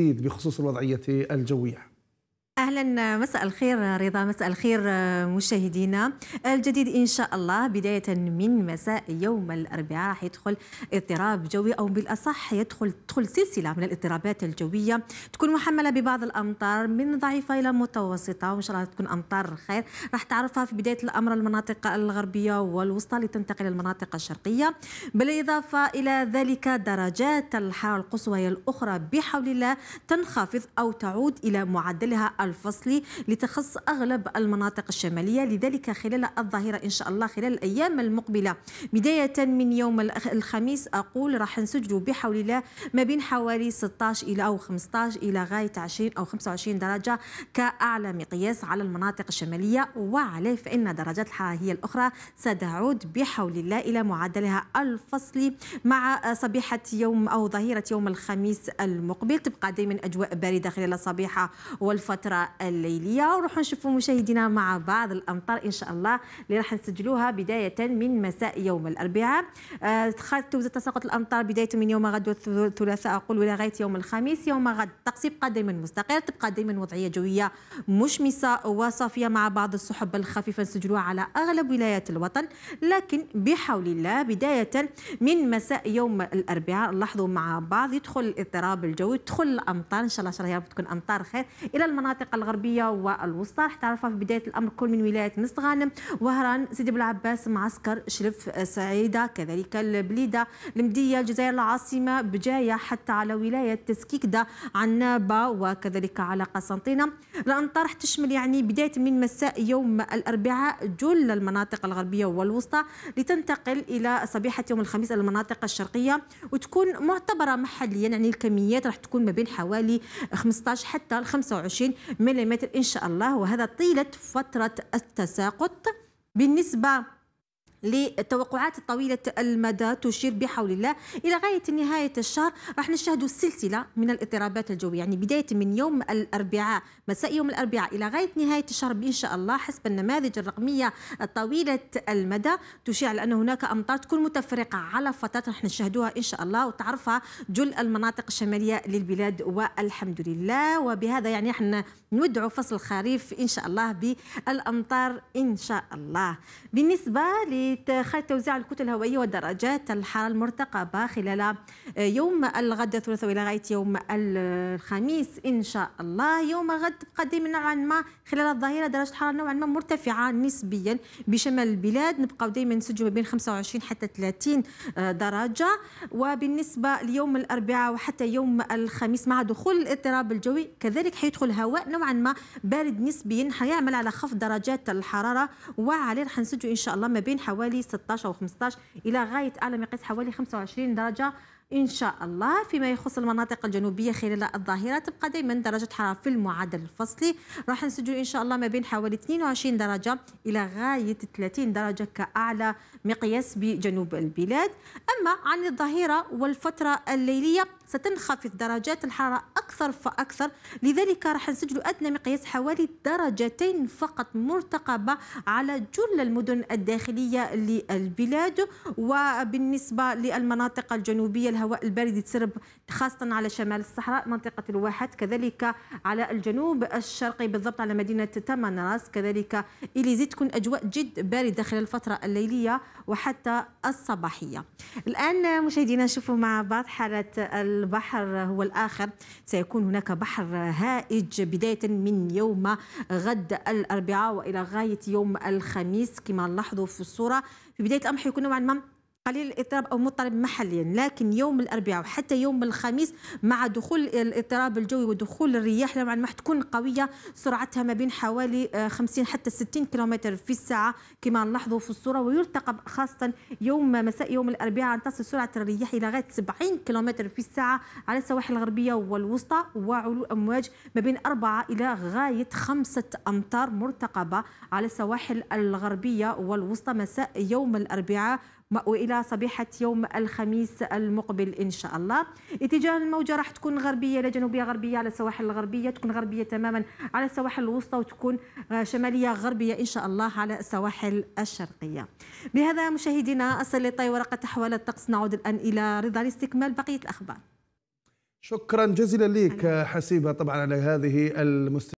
بخصوص الوضعية الجوية اهلا مساء الخير رضا مساء الخير مشاهدينا الجديد ان شاء الله بدايه من مساء يوم الاربعاء راح يدخل اضطراب جوي او بالاصح يدخل تدخل سلسله من الاضطرابات الجويه تكون محمله ببعض الامطار من ضعيفه الى متوسطه وان شاء الله تكون امطار خير راح تعرفها في بدايه الامر المناطق الغربيه والوسطى لتنتقل للمناطق الشرقيه بالاضافه الى ذلك درجات الحراره القصوى هي الاخرى بحول الله تنخفض او تعود الى معدلها الفصلي لتخص أغلب المناطق الشمالية لذلك خلال الظاهرة إن شاء الله خلال الأيام المقبلة بداية من يوم الخميس أقول راح نسجلوا بحول الله ما بين حوالي 16 إلى أو 15 إلى غاية 20 أو 25 درجة كأعلى مقياس على المناطق الشمالية وعليه فإن درجات الحرارة هي الأخرى ستعود بحول الله إلى معدلها الفصلي مع صبيحة يوم أو ظهيرة يوم الخميس المقبل تبقى دائما أجواء باردة خلال الصبيحة والفترة الليليه ونروحوا نشوفوا مشاهدينا مع بعض الامطار ان شاء الله اللي راح نسجلوها بدايه من مساء يوم الاربعاء آه، خط توزيع تساقط الامطار بدايه من يوم غد والثلاثاء اقول لغايه يوم الخميس يوم غد الطقس يبقى دائما مستقر تبقى دائما وضعيه جويه مشمسه وصافيه مع بعض السحب الخفيفه نسجلوها على اغلب ولايات الوطن لكن بحول الله بدايه من مساء يوم الاربعاء لاحظوا مع بعض يدخل الاضطراب الجوي تدخل الامطار ان شاء الله شهر تكون امطار خير الى المناطق المنطقة الغربية والوسطى راح تعرفها في بداية الأمر كل من ولاية مستغانم وهران سيدي بلعباس معسكر شرف سعيدة كذلك البليدة المدية الجزائر العاصمة بجاية حتى على ولاية تسكيكدة عنابة وكذلك على قسنطينة الأمطار راح تشمل يعني بداية من مساء يوم الأربعاء جل المناطق الغربية والوسطى لتنتقل إلى صبيحة يوم الخميس إلى المناطق الشرقية وتكون معتبرة محليا يعني الكميات راح تكون ما بين حوالي 15 حتى 25 ملم إن شاء الله وهذا طيلة فترة التساقط بالنسبة للتوقعات الطويلة المدى تشير بحول الله إلى غاية نهاية الشهر راح نشهد سلسلة من الاضطرابات الجوية يعني بداية من يوم الأربعاء مساء يوم الأربعاء إلى غاية نهاية الشهر إن شاء الله حسب النماذج الرقمية الطويلة المدى تشير على أن هناك أمطار تكون متفرقة على فترات راح نشهدوها إن شاء الله وتعرفها جل المناطق الشمالية للبلاد والحمد لله وبهذا يعني احنا ندعو فصل الخريف إن شاء الله بالأمطار إن شاء الله بالنسبة ل خلال توزيع الكتل الهوائية ودرجات الحرارة المرتقبة خلال آه، يوم الغد الثلاثاء إلى غاية يوم الخميس إن شاء الله يوم غد قديم نوعا ما خلال الظهيرة درجة الحرارة نوعا ما مرتفعة نسبيا بشمال البلاد نبقاو دائما نسجلوا بين 25 حتى 30 آه، درجة وبالنسبة ليوم الأربعاء وحتى يوم الخميس مع دخول الاضطراب الجوي كذلك حيدخل هواء نوعا ما بارد نسبيا حيعمل على خفض درجات الحرارة وعليه راح نسجلوا إن شاء الله ما بين حوالي حوالي 16 و 15 الى غايه اعلى مقياس حوالي 25 درجه ان شاء الله فيما يخص المناطق الجنوبيه خلال الظهيره تبقى دائما درجه حراره في المعدل الفصلي راح نسجل ان شاء الله ما بين حوالي 22 درجه الى غايه 30 درجه كاعلى مقياس بجنوب البلاد اما عن الظهيره والفتره الليليه ستنخفض درجات الحراره اكثر فاكثر لذلك راح نسجل ادنى مقياس حوالي درجتين فقط مرتقبه على جل المدن الداخليه للبلاد وبالنسبه للمناطق الجنوبيه الهواء البارد يتسرب خاصة على شمال الصحراء منطقة الواحات كذلك على الجنوب الشرقي بالضبط على مدينة تمنراس كذلك إليزي تكون أجواء جد باردة خلال الفترة الليلية وحتى الصباحية الآن مشاهدينا نشوفوا مع بعض حالة البحر هو الآخر سيكون هناك بحر هائج بداية من يوم غد الأربعاء وإلى غاية يوم الخميس كما نلاحظوا في الصورة في بداية الأمر يكون نوعا ما قليل الاضطراب او مضطرب محليا لكن يوم الاربعاء وحتى يوم الخميس مع دخول الاضطراب الجوي ودخول الرياح نوعا ما تكون قويه سرعتها ما بين حوالي 50 آه، حتى 60 كيلومتر في الساعه كما نلاحظوا في الصوره ويرتقب خاصه يوم مساء يوم الاربعاء ان تصل سرعه الرياح الى غايه 70 كيلومتر في الساعه على السواحل الغربيه والوسطى وعلو امواج ما بين 4 الى غايه 5 امتار مرتقبه على السواحل الغربيه والوسطى مساء يوم الاربعاء والى صبيحه يوم الخميس المقبل ان شاء الله اتجاه الموجه راح تكون غربيه لجنوبيه غربيه على السواحل الغربيه تكون غربيه تماما على السواحل الوسطى وتكون آه، شماليه غربيه ان شاء الله على السواحل الشرقيه بهذا مشاهدينا اصل لطي ورقه احوال الطقس نعود الان الى رضا لاستكمال بقيه الاخبار شكرا جزيلا لك حسيبه طبعا على هذه المست